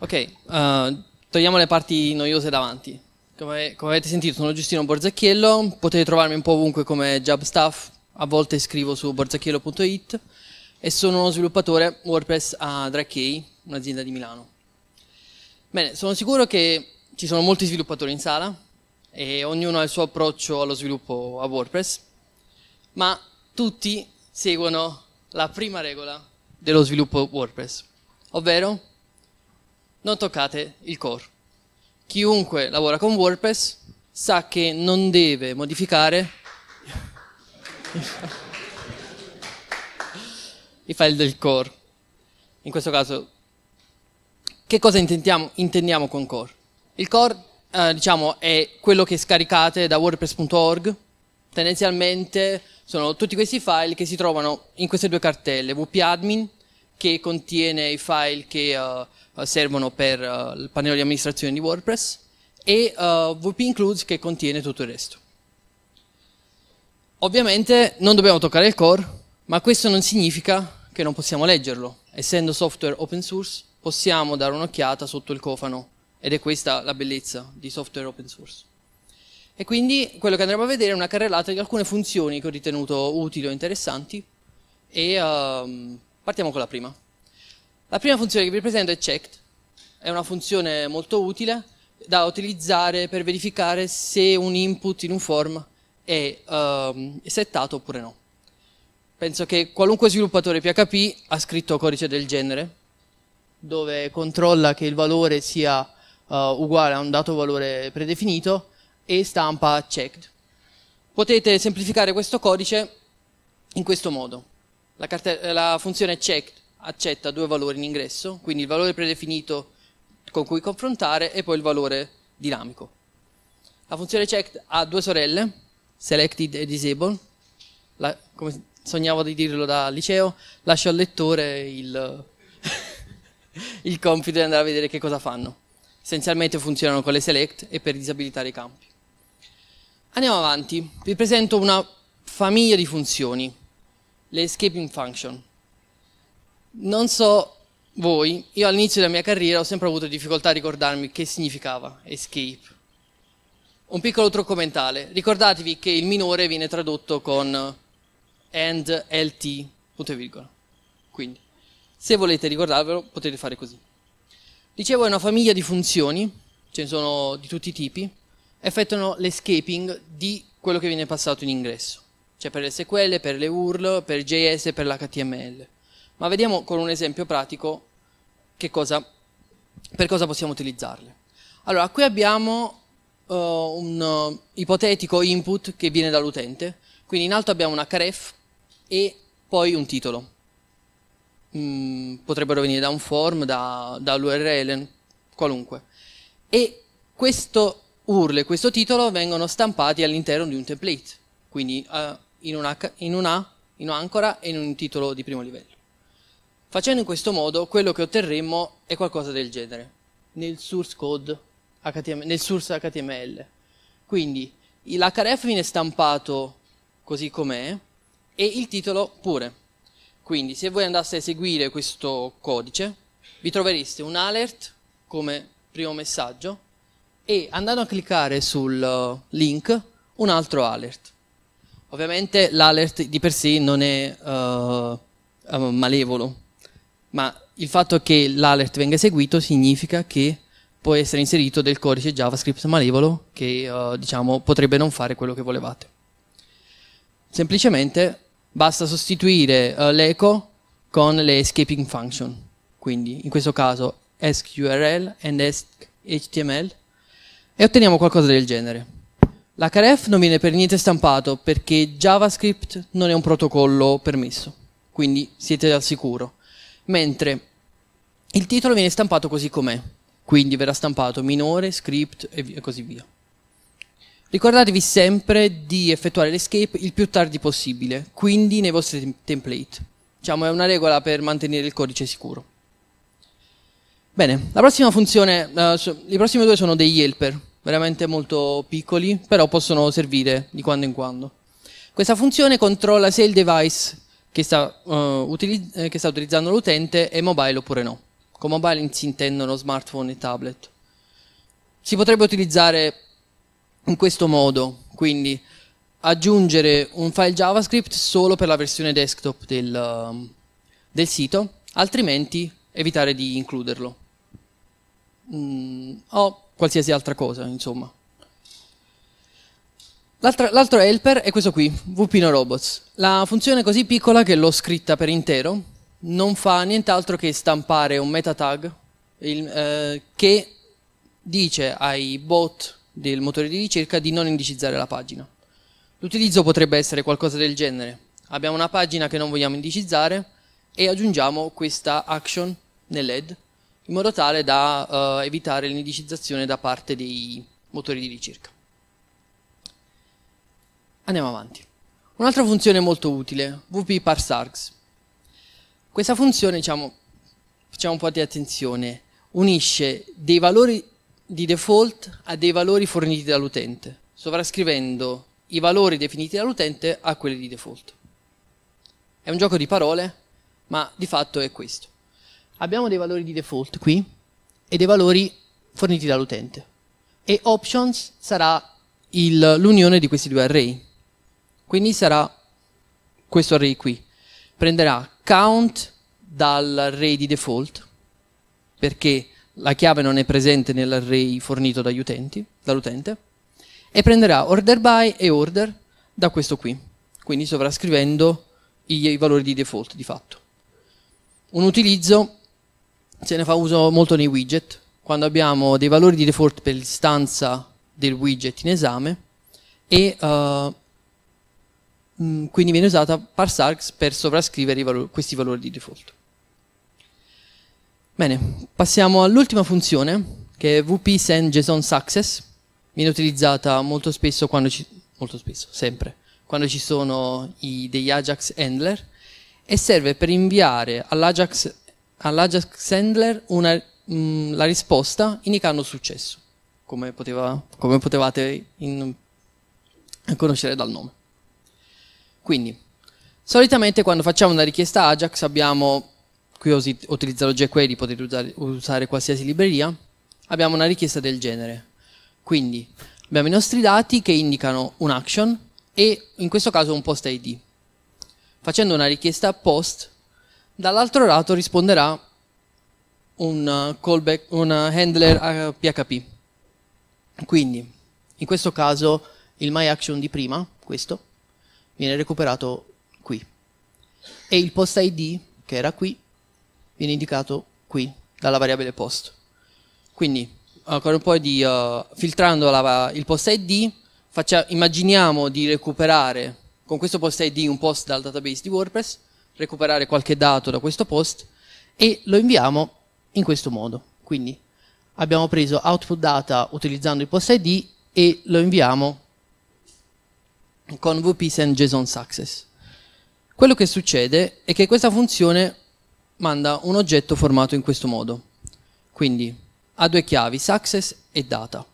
Ok, uh, togliamo le parti noiose davanti. Come, come, avete sentito sono Giustino Borzacchiello, potete trovarmi un po' ovunque come JabStaff, a volte scrivo su borzacchiello.it e sono uno sviluppatore WordPress a Drakey, un'azienda di Milano. Bene, sono sicuro che ci sono molti sviluppatori in sala e ognuno ha il suo approccio allo sviluppo a WordPress, ma tutti seguono la prima regola dello sviluppo WordPress, ovvero non toccate il core. Chiunque lavora con WordPress sa che non deve modificare i file del core. In questo caso, che cosa intendiamo, intendiamo con core? Il core, eh, diciamo, è quello che scaricate da wordpress.org. Tendenzialmente sono tutti questi file che si trovano in queste due cartelle, wp-admin, che contiene i file che... Eh, eh, servono per eh, il pannello di amministrazione di WordPress e WP eh, Includes che contiene tutto il resto. Ovviamente non dobbiamo toccare il core, ma questo non significa che non possiamo leggerlo. Essendo software open source possiamo dare un'occhiata sotto il cofano ed è questa la bellezza di software open source. E quindi quello che andremo a vedere è una carrellata di alcune funzioni che ho ritenuto utili o interessanti e um, partiamo con la prima. La prima funzione che vi presento è checked, è una funzione molto utile da utilizzare per verificare se un input in un form è um, settato oppure no. Penso che qualunque sviluppatore PHP ha scritto codice del genere, dove controlla che il valore sia uh, uguale a un dato valore predefinito e stampa checked. Potete semplificare questo codice in questo modo. La, la funzione checked accetta due valori in ingresso, quindi il valore predefinito con cui confrontare e poi il valore dinamico. La funzione checked ha due sorelle, selected e disabled, la, come sognavo di dirlo da liceo, lascio al lettore il, il compito di andare a vedere che cosa fanno. Essenzialmente funzionano con le select e per disabilitare i campi. Andiamo avanti, vi presento una famiglia di funzioni, le escaping function. Non so voi, io all'inizio della mia carriera ho sempre avuto difficoltà a ricordarmi che significava escape. Un piccolo trucco mentale, ricordatevi che il minore viene tradotto con and lt, punto e virgola. Quindi, se volete ricordarvelo, potete fare così. Dicevo, è una famiglia di funzioni, ce ne sono di tutti i tipi, effettuano l'escaping di quello che viene passato in ingresso, cioè per le SQL, per le URL, per JS e per l'HTML. Ma vediamo con un esempio pratico cosa, per cosa possiamo utilizzarle. Allora, qui abbiamo uh, un uh, ipotetico input che viene dall'utente, quindi in alto abbiamo una caref e poi un titolo. Mm, potrebbero venire da un form, da, URL, qualunque. E questo URL e questo titolo vengono stampati all'interno di un template, quindi uh, in, una, in una in un'ancora e in un titolo di primo livello. Facendo in questo modo, quello che otterremmo è qualcosa del genere, nel source code, HTML, nel source HTML. Quindi l'href viene stampato così com'è e il titolo pure. Quindi se voi andaste a eseguire questo codice, vi trovereste un alert come primo messaggio e andando a cliccare sul uh, link un altro alert. Ovviamente l'alert di per sé non è uh, um, malevolo, ma il fatto che l'alert venga eseguito significa che può essere inserito del codice JavaScript malevolo che uh, diciamo, potrebbe non fare quello che volevate. Semplicemente basta sostituire uh, eh, l'echo con le escaping function, quindi in questo caso sqrl and html e otteniamo qualcosa del genere. L'href non viene per niente stampato perché JavaScript non è un protocollo permesso, quindi siete al sicuro mentre il titolo viene stampato così com'è, quindi verrà stampato minore, script e così via. Ricordatevi sempre di effettuare l'escape il più tardi possibile, quindi nei vostri template. Diciamo è una regola per mantenere il codice sicuro. Bene, la prossima funzione, eh, i prossimi due sono degli helper, veramente molto piccoli, però possono servire di quando in quando. Questa funzione controlla se il device che sta, uh, che sta utilizzando l'utente è mobile oppure no. Con mobile si intendono smartphone e tablet. Si potrebbe utilizzare in questo modo, quindi aggiungere un file JavaScript solo per la versione desktop del, eh, del sito, altrimenti evitare di includerlo. Mm, o qualsiasi altra cosa, insomma. L'altro helper è questo qui, Vupino Robots. La funzione è così piccola che l'ho scritta per intero, non fa nient'altro che stampare un meta tag il, eh, che dice ai bot del motore di ricerca di non indicizzare la pagina. L'utilizzo potrebbe essere qualcosa del genere. Abbiamo una pagina che non vogliamo indicizzare e aggiungiamo questa action nell'head in modo tale da eh, evitare l'indicizzazione da parte dei motori di ricerca. Andiamo avanti. Un'altra funzione molto utile, vp parsargs. Questa funzione, diciamo, facciamo un po' di attenzione, unisce dei valori di default a dei valori forniti dall'utente, sovrascrivendo i valori definiti dall'utente a quelli di default. È un gioco di parole, ma di fatto è questo. Abbiamo dei valori di default qui e dei valori forniti dall'utente. E options sarà l'unione di questi due array. Quindi sarà questo array qui. Prenderà count dall'array di default, perché la chiave non è presente nell'array fornito dagli utenti, dall'utente, e prenderà order by e order da questo qui, quindi sovrascrivendo i, i valori di default di fatto. Un utilizzo se ne fa uso molto nei widget, quando abbiamo dei valori di default per l'istanza del widget in esame e uh, Mm, quindi viene usata parseargs per sovrascrivere valo questi valori di default. Bene, passiamo all'ultima funzione che è wp-send-json-success, viene utilizzata molto spesso quando ci, molto spesso, sempre, quando ci sono i, degli Ajax handler e serve per inviare all'Ajax, all'Ajax handler una, mh, mm, la risposta indicando successo, come, poteva, come potevate in, conoscere dal nome. Quindi, solitamente quando facciamo una richiesta Ajax abbiamo, qui utilizzerò jQuery, potete usare, usare qualsiasi libreria, abbiamo una richiesta del genere. Quindi, abbiamo i nostri dati che indicano un action e in questo caso un post ID. Facendo una richiesta post, dall'altro lato risponderà un, callback, un handler PHP. Quindi, in questo caso, il myAction di prima, questo, viene recuperato qui. E il post ID, che era qui, viene indicato qui, dalla variabile post. Quindi, ancora un po' di... Uh, filtrando la, il post ID, faccia, immaginiamo di recuperare con questo post ID un post dal database di WordPress, recuperare qualche dato da questo post e lo inviamo in questo modo. Quindi abbiamo preso output data utilizzando il post ID e lo inviamo con vpsend JSON success. Quello che succede è che questa funzione manda un oggetto formato in questo modo. Quindi ha due chiavi, success e data.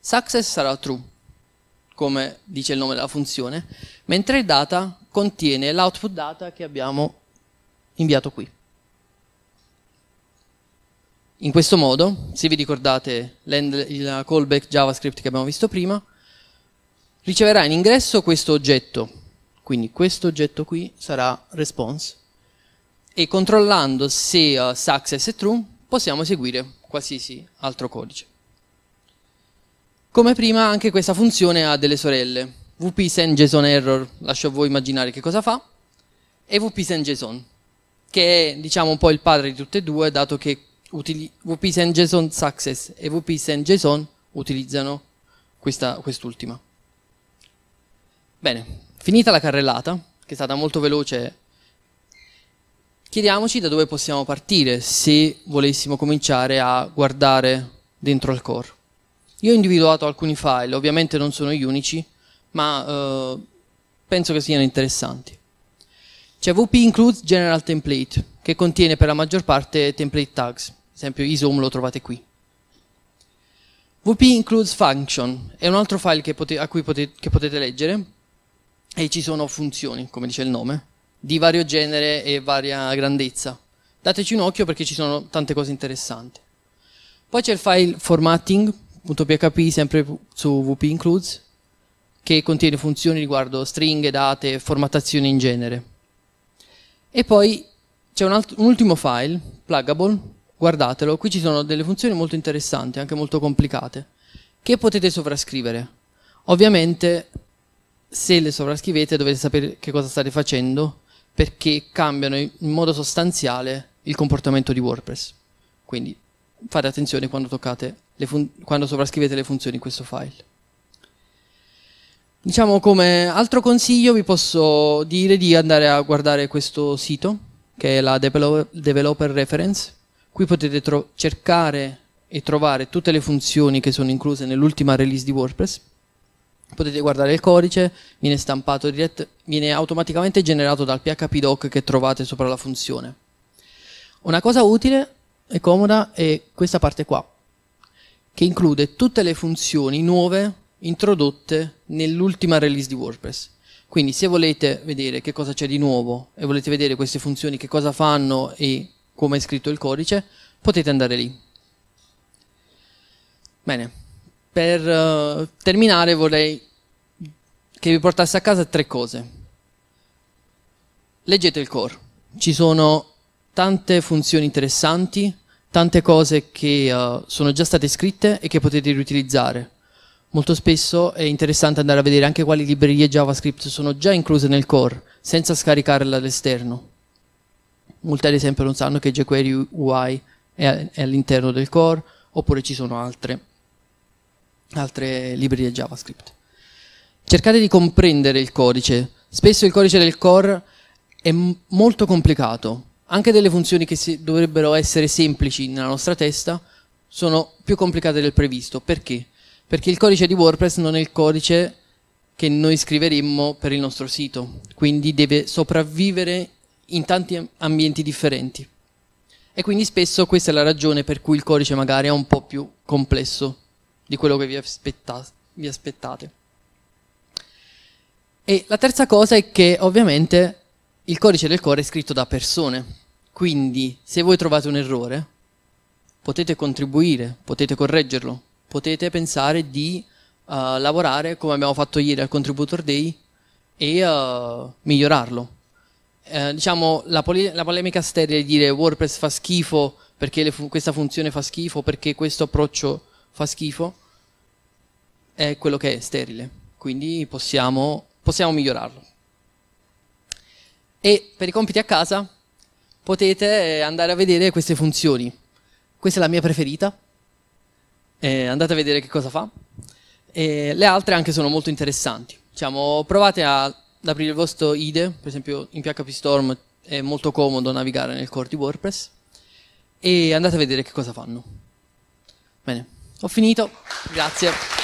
Success sarà true, come dice il nome della funzione, mentre data contiene l'output data che abbiamo inviato qui. In questo modo, se vi ricordate il callback JavaScript che abbiamo visto prima, riceverà in ingresso questo oggetto, quindi questo oggetto qui sarà response, e controllando se uh, success è true possiamo eseguire qualsiasi altro codice. Come prima anche questa funzione ha delle sorelle, wp send json error, lascio a voi immaginare che cosa fa, e wp send json, che è diciamo un po' il padre di tutte e due, dato che wp send json success e wp send json utilizzano quest'ultima. Quest Bene, finita la carrellata, che è stata molto veloce, chiediamoci da dove possiamo partire se volessimo cominciare a guardare dentro al core. Io ho individuato alcuni file, ovviamente non sono gli unici, ma eh, penso che siano interessanti. C'è VP Includes General Template, che contiene per la maggior parte template tags, ad esempio ISOM lo trovate qui. VP Includes Function è un altro file che, pote cui pote che potete leggere, e ci sono funzioni, come dice il nome, di vario genere e varia grandezza. Dateci un occhio perché ci sono tante cose interessanti. Poi c'è il file formatting.php sempre su wp includes che contiene funzioni riguardo stringhe, date, formattazioni in genere. E poi c'è un, un ultimo file, pluggable, guardatelo, qui ci sono delle funzioni molto interessanti, anche molto complicate, che potete sovrascrivere. Ovviamente se le sovrascrivete dovete sapere che cosa state facendo perché cambiano in modo sostanziale il comportamento di WordPress. Quindi fate attenzione quando, toccate quando sovrascrivete le funzioni in questo file. Diciamo come altro consiglio vi posso dire di andare a guardare questo sito che è la Developer Reference. Qui potete cercare e trovare tutte le funzioni che sono incluse nell'ultima release di WordPress potete guardare il codice, viene stampato dirett- viene automaticamente generato dal PHP doc che trovate sopra la funzione. Una cosa utile e comoda è questa parte qua, che include tutte le funzioni nuove introdotte nell'ultima release di WordPress. Quindi se volete vedere che cosa c'è di nuovo e volete vedere queste funzioni, che cosa fanno e come è scritto il codice, potete andare lì. Bene, per uh, terminare vorrei che vi portasse a casa tre cose. Leggete il core, ci sono tante funzioni interessanti, tante cose che uh, sono già state scritte e che potete riutilizzare. Molto spesso è interessante andare a vedere anche quali librerie JavaScript sono già incluse nel core, senza scaricarle all'esterno. Molte ad esempio non sanno che jQuery UI è all'interno del core, oppure ci sono altre altre librerie JavaScript. Cercate di comprendere il codice. Spesso il codice del core è molto complicato. Anche delle funzioni che dovrebbero essere semplici nella nostra testa sono più complicate del previsto. Perché? Perché il codice di WordPress non è il codice che noi scriveremmo per il nostro sito, quindi deve sopravvivere in tanti ambienti differenti. E quindi spesso questa è la ragione per cui il codice magari è un po' più complesso di quello che vi, aspetta vi aspettate. E la terza cosa è che ovviamente il codice del core è scritto da persone, quindi se voi trovate un errore potete contribuire, potete correggerlo, potete pensare di uh, lavorare come abbiamo fatto ieri al Contributor Day e uh, migliorarlo. Eh, diciamo la, la, polemica sterile di dire WordPress fa schifo perché fu questa funzione fa schifo, perché questo approccio fa schifo, è quello che è sterile, quindi possiamo, possiamo migliorarlo. E per i compiti a casa potete andare a vedere queste funzioni. Questa è la mia preferita, eh, andate a vedere che cosa fa. Eh, le altre anche sono molto interessanti. Diciamo, provate ad aprire il vostro IDE, per esempio in PHP Storm è molto comodo navigare nel core di WordPress, e andate a vedere che cosa fanno. Bene, ho finito, grazie.